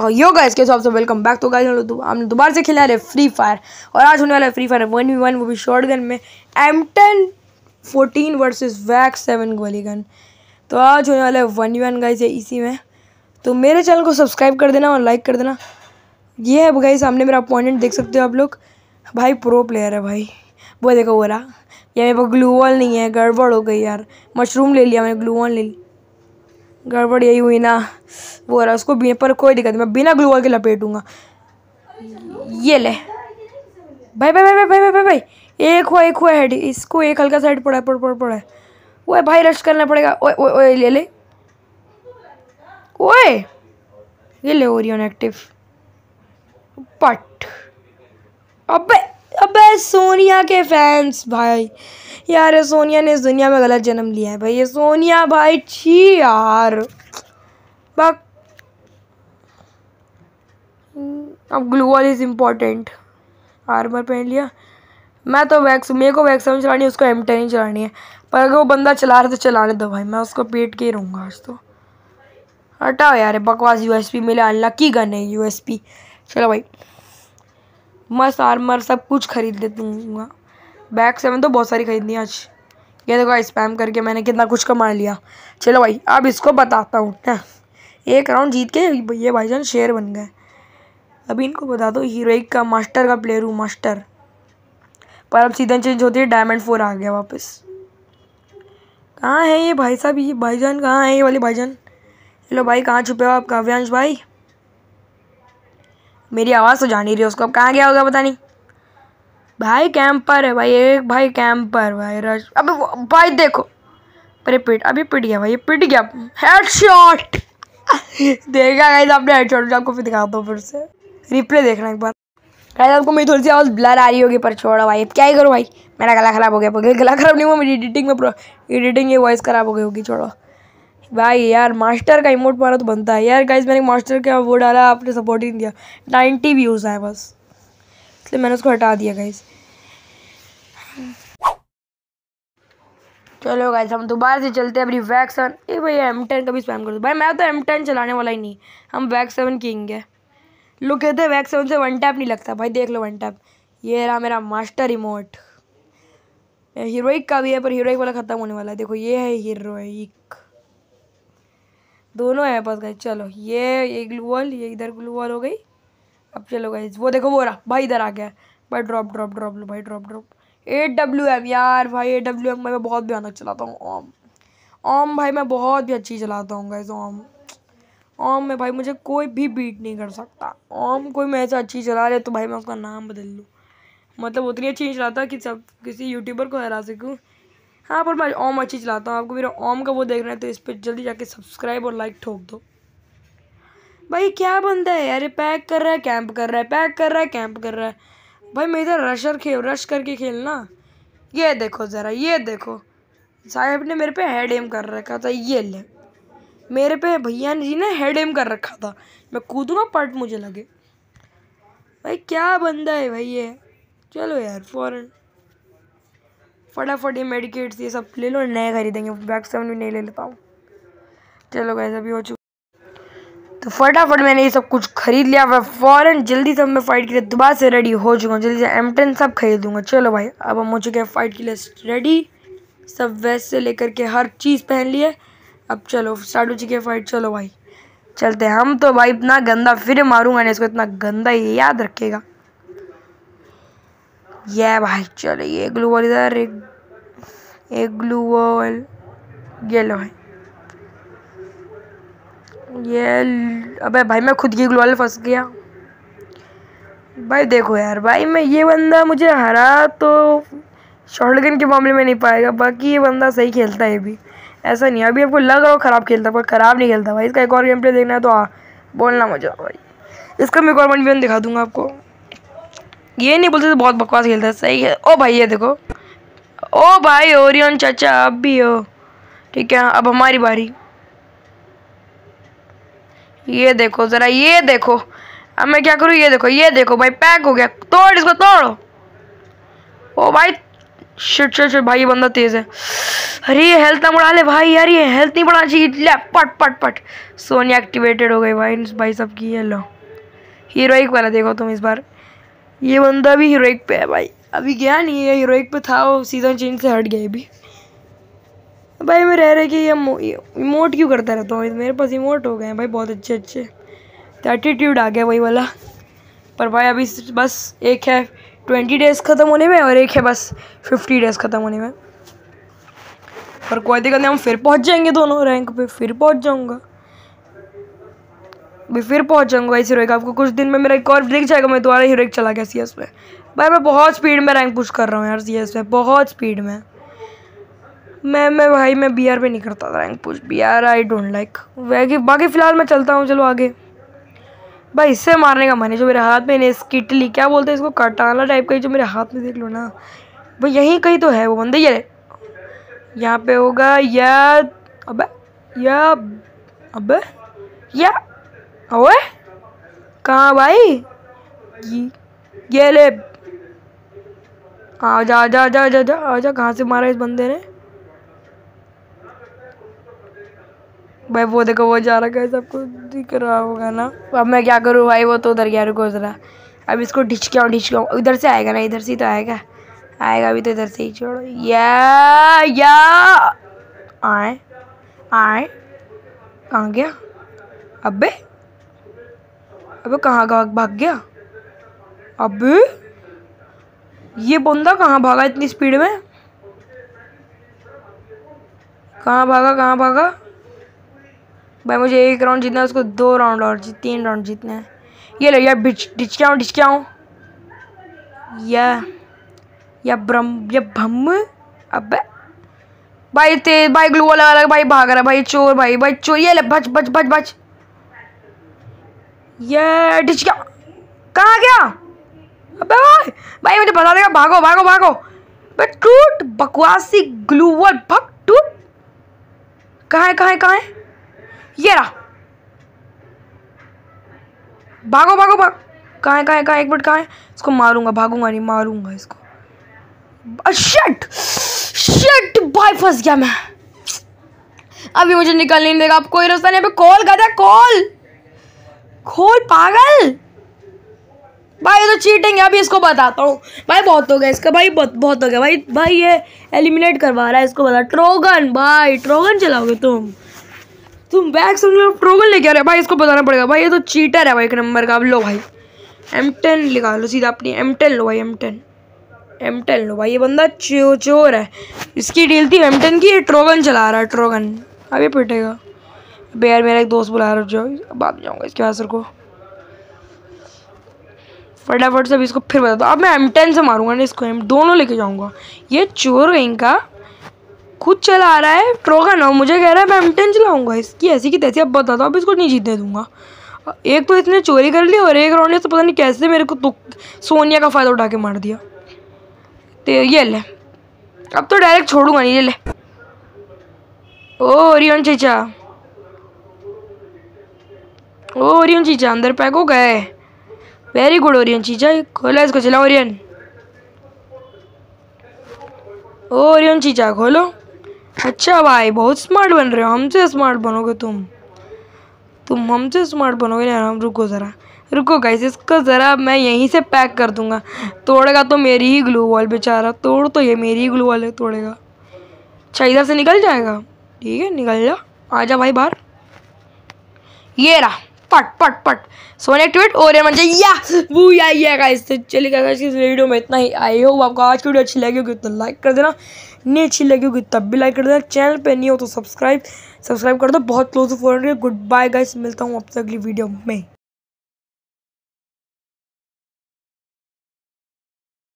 और yo guys के सब वेलकम बैक तो गाइस हम हमने दोबारा से खेला रहे फ्री फायर और आज होने वाला है free fire one v one वो भी शॉर्ट गन में एम टेन फोर्टीन वर्सेज वैक सेवन गोली गन तो आज होने वाला है वन वी वन गाइस है इसी में तो मेरे चैनल को सब्सक्राइब कर देना और लाइक कर देना ये है गाइज सामने मेरा अपॉइंटमेंट देख सकते हो आप लोग भाई प्रो प्लेयर है भाई वो देखो वो रहा ये मेरे पास ग्लू नहीं है गड़बड़ हो गई यार मशरूम ले लिया मैंने ग्लू ले ली गड़बड़ यही हुई ना वो रहा उसको पर कोई दिक्कत मैं बिना ग्लू वॉल के लपेटूंगा ये ले भाई भाई भाई भाई भाई भाई भाई, एक हुआ एक हुआ हेड इसको एक हल्का साइड पड़ा पड़ पड़ पड़ा है भाई रश करना पड़ेगा ओए ओए ओए ले ले ओए ये ले ओरियन एक्टिव पट अबे अबे सोनिया के फैंस भाई यार सोनिया ने इस दुनिया में गलत जन्म लिया है भाई ये सोनिया भाई छी यार अब ग्लूअल इज़ इम्पोर्टेंट आर्मर पहन लिया मैं तो वैक्स मेरे को वैक्स नहीं चलानी उसको एम नहीं चलानी है पर अगर वो बंदा चला रहा तो चलाने दो भाई मैं उसको पेट के ही रहूँगा आज तो हटाओ यार बकवास यू पी मिला अल्लाह की गन है पी चलो भाई मस्त आर्मर सब कुछ खरीद ले दूँगा बैग से मैंने तो बहुत सारी खरीदनी आज ये देखो स्पैम करके मैंने कितना कुछ कमा लिया चलो भाई अब इसको बताता हूँ एक राउंड जीत के ये भाई जान शेर बन गए अभी इनको बता दो हीरोइक का मास्टर का प्लेयर हूँ मास्टर पर अब सीधन चेंज होती है डायमंड फोर आ गया वापस कहाँ है ये भाई साहब ये भाईजान कहाँ है ये वाले भाईजान चलो भाई कहाँ छुपे हो आप काव्यांश भाई मेरी आवाज़ तो जान ही रही है उसको अब कहाँ गया होगा पता नहीं भाई कैंपर है भाई एक भाई कैंपर भाई रश अब भाई देखो अरे पिट अभी पिट गया भाई पिट गया हेडशॉट देखा गाइस आपने हेडशॉट आपको फिर दिखा दो फिर से रिप्ले देखना एक बार गाइस आपको मेरी थोड़ी सी आवाज़ ब्लर आ रही होगी पर छोड़ा भाई क्या ही करो भाई मेरा गला ख़राब हो गया गला ख़राब नहीं हुआ मेरी एडिटिंग में एडिटिंग ये वॉइस ख़राब हो गई होगी छोड़ो भाई यार मास्टर का इमोट मारा तो बनता है यार गाइज मैंने मास्टर का वो डाला आपने सपोर्ट ही नहीं दिया नाइन्टी व्यूज़ आए बस इसलिए मैंने उसको हटा दिया गाइस चलो गाइस हम दोबारा से चलते हैं अपनी वैक्स सेवन ए भाई एम टेन का भी स्पैम कर दो भाई मैं तो एम टेन चलाने वाला ही नहीं हम वैक्स सेवन किंग लोग कहते हैं वैक्स सेवन से वन टैप नहीं लगता भाई देख लो वन टैप ये रहा मेरा मास्टर रिमोट हीरोइक का भी है पर हीरोइक वाला ख़त्म होने वाला है देखो ये है हीरोइक दोनों है पास गए चलो ये ये ग्लू वॉल ये इधर ग्लू वॉल हो गई अब चलो गाइज वो देखो वो रहा भाई इधर आ गया भाई ड्रॉप ड्रॉप ड्रॉप लो भाई drop drop A W M यार भाई ए डब्ल्यू एम मैं बहुत भयानक चलाता हूँ ओम ओम भाई मैं बहुत भी अच्छी चलाता हूँ गाइज ओम ओम में भाई मुझे कोई भी बीट नहीं कर सकता ओम कोई मैं ऐसा अच्छी चला रहे तो भाई मैं उसका नाम बदल लूँ मतलब उतनी अच्छी नहीं चलाता कि सब किसी यूट्यूबर को हरा सकूँ हाँ पर मैं ओम अच्छी चलाता हूँ आपको मेरा ओम का वो देख रहे हैं तो इस पर जल्दी जाके सब्सक्राइब और लाइक ठोक दो भाई क्या बंदा है अरे पैक कर रहा है कैंप कर रहा है पैक कर रहा है कैंप कर रहा है भाई मैं इधर रशर खेल रश करके खेलना ये देखो ज़रा ये देखो साहेब ने मेरे पे हेड एम कर रखा था ये ले मेरे पे भैया जी ने हेड एम कर रखा था मैं कूदूँगा पट मुझे लगे भाई क्या बंदा है भाई ये चलो यार फौरन फटाफट ये मेडिकेट्स ये सब ले लो नए खरीदेंगे बैक भी नहीं ले लेता हूँ चलो गैस अभी हो चुका तो फटाफट मैंने ये सब कुछ खरीद लिया हुआ फ़ौरन जल्दी से मैं फ़ाइट के लिए दोबारा से रेडी हो चुका हूँ जल्दी से एम टेन सब खरीदूँगा चलो भाई अब हम हो चुके हैं फ़ाइट के लिए रेडी सब वैसे से लेकर के हर चीज़ पहन लिए अब चलो स्टार्ट हो चुकी है फ़ाइट चलो भाई चलते हैं हम तो भाई इतना गंदा फिर मारूंगा ना इसको इतना गंदा ये याद रखेगा ये भाई चलो ये ग्लू वॉल इधर एक, एक ग्लू वॉल ये लो भाई ये अबे भाई मैं खुद की ग्लो फंस गया भाई देखो यार भाई मैं ये बंदा मुझे हरा तो शॉर्टगन के मामले में नहीं पाएगा बाकी ये बंदा सही खेलता है भी ऐसा नहीं अभी आपको लग रहा हो ख़राब खेलता पर ख़राब नहीं खेलता भाई इसका एक और गेम प्ले देखना है तो हाँ बोलना मुझे भाई इसका मैं एक और वन वन दिखा दूंगा आपको ये नहीं बोलते तो बहुत बकवास खेलता है सही है ओ भाई ये देखो ओ भाई ओरियन चाचा अब भी हो ठीक है अब हमारी बारी ये देखो ज़रा ये देखो अब मैं क्या करूँ ये देखो ये देखो भाई पैक हो गया तोड़ इसको तोड़ो ओ भाई शिट शिट शिट भाई ये बंदा तेज़ है अरे ये हेल्थ ना बढ़ा ले भाई यार ये हेल्थ नहीं बढ़ाना चाहिए ले पट पट पट सोनी एक्टिवेटेड हो गई भाई भाई सब की है लो हीरोइक वाला देखो तुम इस बार ये बंदा भी हीरोइक पे है भाई अभी गया नहीं है हीरोइक पे था वो सीज़न चेंज से हट गया अभी भाई मैं रह रहे कि ये इमोट क्यों करता रहता हूँ मेरे पास इमोट हो गए हैं भाई बहुत अच्छे अच्छे तो एटीट्यूड आ गया वही वाला पर भाई अभी बस एक है ट्वेंटी डेज़ ख़त्म होने में और एक है बस फिफ्टी डेज़ ख़त्म होने में पर कोई दिक्कत नहीं हम फिर पहुँच जाएंगे दोनों रैंक पर फिर पहुँच जाऊँगा मैं फिर पहुंच जाऊंगा इस हीरोइक आपको कुछ दिन में मेरा एक और दिख जाएगा मैं दोबारा हीरोइक चला गया सी एस में भाई मैं बहुत स्पीड में रैंक पुश कर रहा हूँ यार सी एस में बहुत स्पीड में मैं मैं भाई मैं बी आर पे नहीं करता था rank push B R I don't like वैगी बाकी फ़िलहाल मैं चलता हूँ चलो आगे भाई इससे मारने का मन है जो मेरे हाथ में नहीं स्किटली क्या बोलते हैं इसको कटाना टाइप का ही जो मेरे हाथ में देख लो ना भाई यहीं कहीं तो है वो बंदे ये यहाँ पे होगा या अबे या अबे या ओए कहाँ भाई ये ले आ जा जा जा आ जा आ जा कहाँ से मारा इस बंदे ने भाई वो देखो वो जा रहा है सबको दिख रहा होगा ना अब मैं क्या करूँ भाई वो तो उधर गया रुको जरा अब इसको ढिचका ढिचका इधर से आएगा ना इधर से तो आएगा आएगा अभी तो इधर से ही छोड़ो या या आए आए कहाँ गया अबे अबे कहाँ भाग गया अबे ये बंदा कहाँ भागा इतनी स्पीड में कहाँ भागा कहाँ भागा भाई मुझे एक राउंड जीतना है उसको दो राउंड और जीत तीन राउंड जीतना है ये लो यार डिचका हूँ डिचका हूँ या या ब्रह्म या भम अब भाई तेज भाई ग्लू वाला वाला भाई भाग रहा भाई चोर भाई भाई चोर ये ले बच बच बच बच ये डिचका कहाँ गया अबे भाई भाई मुझे बता देगा भागो भागो भागो टूट बकवासी ग्लू वाल भग टूट कहाँ है कहाँ है कहाँ है ये रहा भागो भागो भागो कहाँ है कहाँ है कहाँ एक मिनट कहाँ है इसको मारूंगा भागूंगा नहीं मारूंगा इसको शट शट भाई फंस गया मैं अभी मुझे निकल नहीं देगा आप कोई रास्ता नहीं कॉल गधा कॉल खोल पागल भाई ये तो चीटिंग है अभी इसको बताता हूँ भाई बहुत हो गया इसका भाई बहुत बहुत हो गया भाई भाई ये एलिमिनेट करवा रहा है इसको बता ट्रोगन भाई ट्रोगन चलाओगे तुम तुम बैग समझो ट्रोगल लेके आ रहे हो भाई इसको बताना पड़ेगा भाई ये तो चीटर है भाई एक नंबर का अब लो भाई एम टेन लिखा लो सीधा अपनी एम टेन लो भाई एम टेन एम टेन लो भाई ये बंदा चो चोर है इसकी डील थी एम टेन की ये ट्रोगन चला रहा है ट्रोगन अब ये पिटेगा अब यार मेरा एक दोस्त बुला रहा जो आप जाऊँगा इसके आसर को फटाफट से अभी इसको फिर बता दो अब मैं एम टेन से मारूंगा ना इसको एम दोनों लेके जाऊँगा ये चोर इनका खुद चला रहा है ट्रोगा ना मुझे कह रहा है मैं टेन चलाऊंगा इसकी ऐसी की तैसी अब बताता हूँ अब इसको नहीं जीतने दूंगा एक तो इसने चोरी कर ली और एक राउंड ने तो पता नहीं कैसे मेरे को तो सोनिया का फ़ायदा उठा के मार दिया तो ये ले अब तो डायरेक्ट छोड़ूंगा नहीं ये ले ओ ओरियन चीचा ओ ओरियन चीचा अंदर पैक हो गए वेरी गुड ओरियन चीचा खोला इसको चला ओरियन ओ ओरियन चीचा खोलो अच्छा भाई बहुत स्मार्ट बन रहे हो हमसे स्मार्ट बनोगे तुम तुम हमसे स्मार्ट बनोगे ना हम रुको ज़रा रुको गाइस इसका ज़रा मैं यहीं से पैक कर दूंगा तोड़ेगा तो मेरी ही ग्लू वॉल बेचारा तोड़ तो ये मेरी ही ग्लू वॉल है तोड़ेगा अच्छा इधर से निकल जाएगा ठीक है निकल जा आ जा भाई बाहर ये रहा पट पट पट सोने ट्वीट और मन या वो या है गाइस तो चलिए गाइस इस वीडियो में इतना ही आई होप आपको आज की वीडियो अच्छी लगी होगी तो लाइक कर देना नहीं अच्छी लगी होगी तब भी लाइक कर देना चैनल पे नहीं हो तो सब्सक्राइब सब्सक्राइब कर दो बहुत close four good bye guys मिलता हूँ आपसे अगली वीडियो में